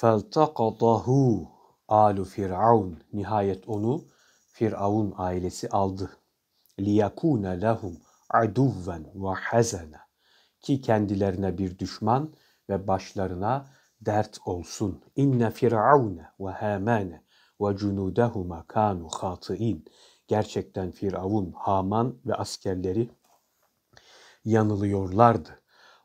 فَالْتَقَضَهُ alu Fir'aun. Nihayet onu Firavun ailesi aldı. لِيَكُونَ لَهُمْ عَدُوًّا وَحَزَنًا Ki kendilerine bir düşman ve başlarına dert olsun. İnne Firavun ve Hamane ve cunudahuma kanu hatiin. Gerçekten Firavun, Haman ve askerleri yanılıyorlardı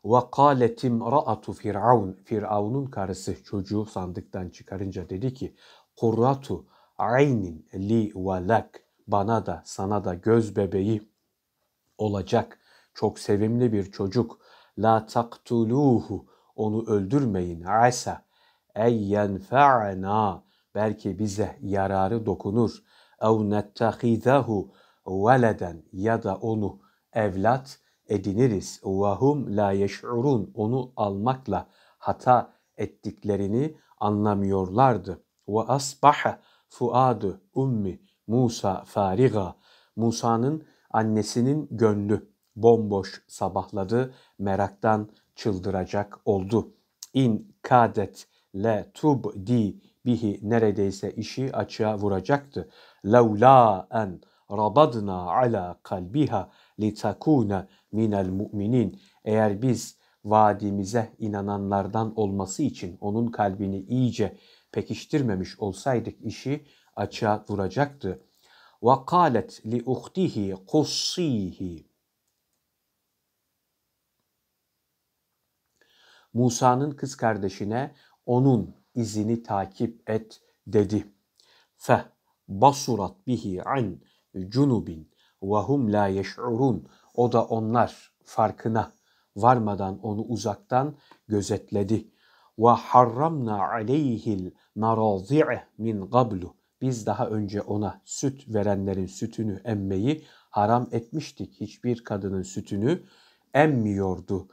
ve kâletim اِمْرَأَةُ Firavun. Firavun'un karısı çocuğu sandıktan çıkarınca dedi ki Kurratu aynin li ve lak. Bana da sana da göz bebeği olacak. Çok sevimli bir çocuk. La taktuluhu. Onu öldürmeyin. Asa. Ey yenfe'na. Belki bize yararı dokunur. Ev nettehizehu veleden. Ya da onu evlat ediniriz. Vahum la yeş'urun onu almakla hata ettiklerini anlamıyorlardı. Ve asbaha fuadu ummi Musa fariga. Musa'nın annesinin gönlü bomboş sabahladı, meraktan çıldıracak oldu. İn kadet le tub di bihi neredeyse işi açığa vuracaktı. Laula en rabadna ala kalbiha litakuna minel mu'minin eğer biz vaadimize inananlardan olması için onun kalbini iyice pekiştirmemiş olsaydık işi açığa vuracaktı. Ve kâlet li uhtihi kussihi. Musa'nın kız kardeşine onun izini takip et dedi. Fe basurat bihi an cunubin. وَهُمْ لَا يَشْعُرُونَ O da onlar farkına varmadan onu uzaktan gözetledi. وَحَرَّمْنَا عَلَيْهِ الْمَرَاضِعِ مِنْ قَبْلُ Biz daha önce ona süt verenlerin sütünü emmeyi haram etmiştik. Hiçbir kadının sütünü emmiyordu.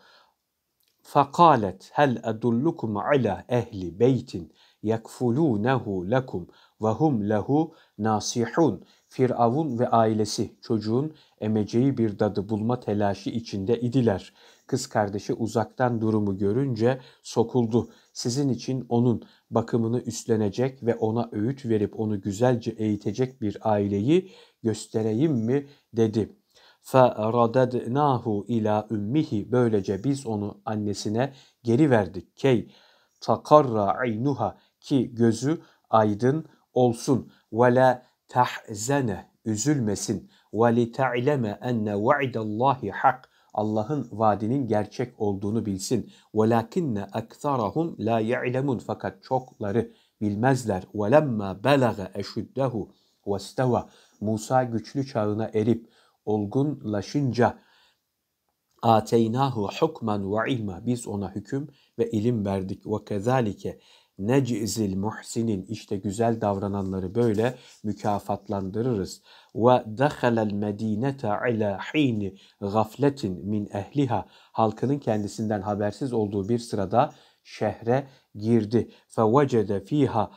فَقَالَتْ هَلْ أَدُلُّكُمْ عَلَى اَهْلِ بَيْتٍ يَكْفُلُونَهُ لَكُمْ وَهُمْ لَهُ نَاصِحُونَ Firavun ve ailesi çocuğun emeceği bir dadı bulma telaşı içinde idiler. Kız kardeşi uzaktan durumu görünce sokuldu. Sizin için onun bakımını üstlenecek ve ona öğüt verip onu güzelce eğitecek bir aileyi göstereyim mi dedi. فَرَدَدْنَاهُ ila ümmihi Böylece biz onu annesine geri verdik. Key takarra aynuha ki gözü aydın olsun. Ve tahzene üzülmesin ve li ta'leme enne va'idallahi hak Allah'ın vaadinin gerçek olduğunu bilsin. Velakinne ektarahum la ya'lemun fakat çokları bilmezler. Velemma belage eşuddehu vesteva Musa güçlü çağına erip olgunlaşınca ateynahu hukman ve ilma biz ona hüküm ve ilim verdik ve kezalike Necizil muhsinin işte güzel davrananları böyle mükafatlandırırız. Ve dehalel medinete ala hini gafletin min ehliha. Halkının kendisinden habersiz olduğu bir sırada şehre girdi. Fevecede fiha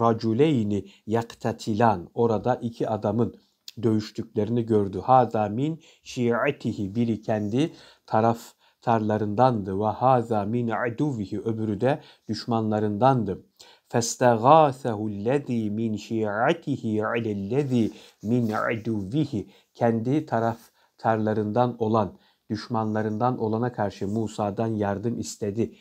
raculeyni yaktatilan. Orada iki adamın dövüştüklerini gördü. Hada min şi'atihi biri kendi taraf tarlarındandı. Ve haza min aduvihi öbürü de düşmanlarındandı. فَاسْتَغَاثَهُ الَّذ۪ي مِنْ شِيَعَتِهِ عَلَى الَّذ۪ي مِنْ عَدُوِّهِ Kendi taraftarlarından olan, düşmanlarından olana karşı Musa'dan yardım istedi.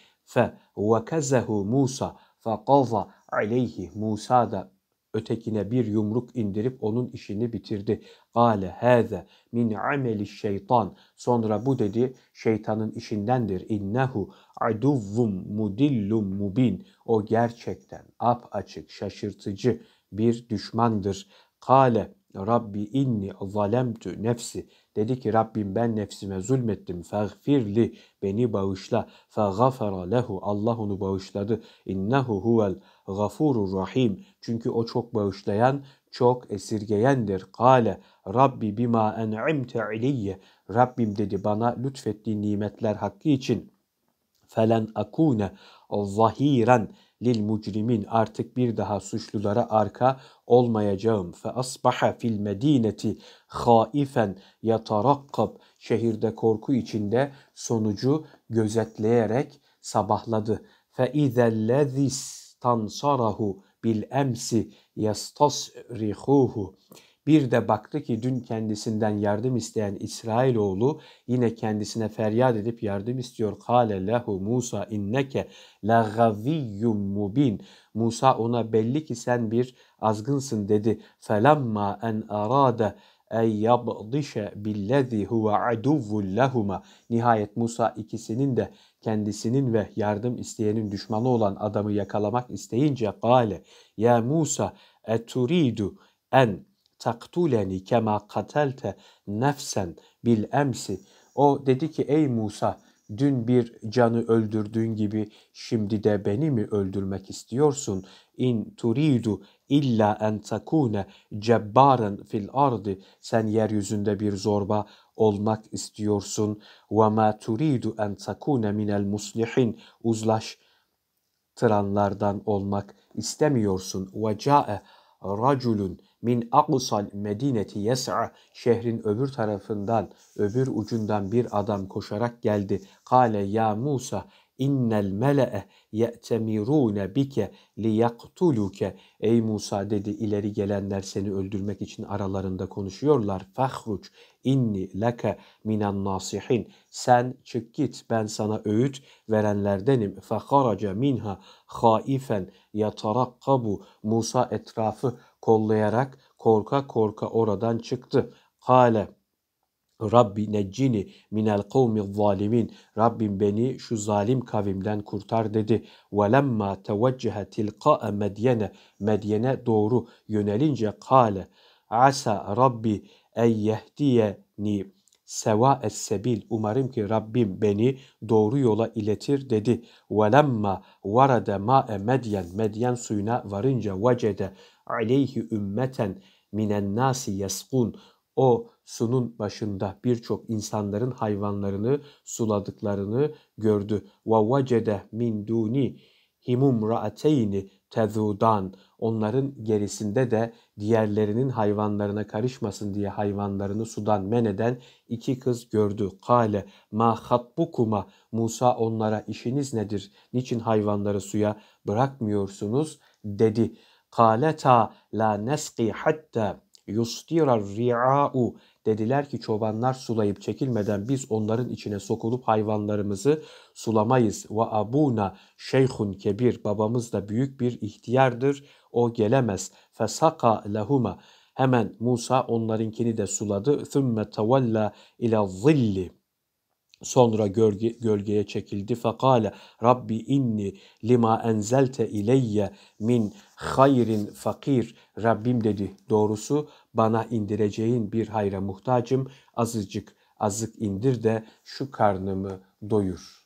فَوَكَزَهُ Musa فَقَضَ عَلَيْهِ Musa da ötekine bir yumruk indirip onun işini bitirdi. Gale hâze min ameli şeytan. Sonra bu dedi şeytanın işindendir. İnnehu aduvvum mudillum mubin. O gerçekten ap açık şaşırtıcı bir düşmandır. Kale Rabbi inni zalemtü nefsi. Dedi ki Rabbim ben nefsime zulmettim. Fagfirli beni bağışla. Fagafara lehu. Allah onu bağışladı. İnnehu huvel gafurur rahim. Çünkü o çok bağışlayan, çok esirgeyendir. Kale Rabbi bima en'imte aleyye. Rabbim dedi bana lütfettiği nimetler hakkı için.'' felen akune zahiren lil mucrimin artık bir daha suçlulara arka olmayacağım. Fe asbaha fil medineti haifen yatarakkab şehirde korku içinde sonucu gözetleyerek sabahladı. Fe izellezis tansarahu bil emsi yastasrihuhu bir de baktı ki dün kendisinden yardım isteyen İsrailoğlu yine kendisine feryat edip yardım istiyor. Kale lehu Musa inneke la mubin. Musa ona belli ki sen bir azgınsın dedi. Felemma en arada ey yabdişe billezî huve aduvvul lehuma. Nihayet Musa ikisinin de kendisinin ve yardım isteyenin düşmanı olan adamı yakalamak isteyince kale ya Musa eturidu en taktuleni kema katelte nefsen bil emsi. O dedi ki ey Musa dün bir canı öldürdüğün gibi şimdi de beni mi öldürmek istiyorsun? İn turidu illa en takune cebbaren fil ardı. Sen yeryüzünde bir zorba olmak istiyorsun. Ve ma turidu en takune minel muslihin. Uzlaş tıranlardan olmak istemiyorsun. Ve ca'e raculun min akusal medineti yes'a şehrin öbür tarafından öbür ucundan bir adam koşarak geldi. Kale ya Musa innel mele'e ye'temirune bike liyaktuluke. Ey Musa dedi ileri gelenler seni öldürmek için aralarında konuşuyorlar. Fahruç inni leke minen nasihin. Sen çık git ben sana öğüt verenlerdenim. Faharaca minha haifen yatarakkabu. Musa etrafı kollayarak korka korka oradan çıktı. Kale Rabbi neccini minel kavmi zalimin. Rabbim beni şu zalim kavimden kurtar dedi. Ve lemma teveccehe tilka'e medyene. Medyene doğru yönelince kale. Asa Rabbi en yehdiyeni seva es-sebil. Umarım ki Rabbim beni doğru yola iletir dedi. Ve lemma varade ma'e medyen. Medyen suyuna varınca vecede aleyhi ümmeten minen nasi yeskun. O sunun başında birçok insanların hayvanlarını suladıklarını gördü. Ve vecede min duni himum ra'ateyni tezudan onların gerisinde de diğerlerinin hayvanlarına karışmasın diye hayvanlarını sudan men eden iki kız gördü. Kale ma hatbukuma Musa onlara işiniz nedir? Niçin hayvanları suya bırakmıyorsunuz? dedi. Kaleta la nesqi hatta yustirar ri'a'u Dediler ki çobanlar sulayıp çekilmeden biz onların içine sokulup hayvanlarımızı sulamayız. Ve abuna şeyhun kebir babamız da büyük bir ihtiyardır o gelemez. Fesaka lahuma. hemen Musa onlarınkini de suladı. Thumma tawalla ila zilli Sonra gölge, gölgeye çekildi. Fakale Rabbi inni lima enzelte ileyye min hayrin fakir. Rabbim dedi doğrusu bana indireceğin bir hayra muhtacım. Azıcık azık indir de şu karnımı doyur.''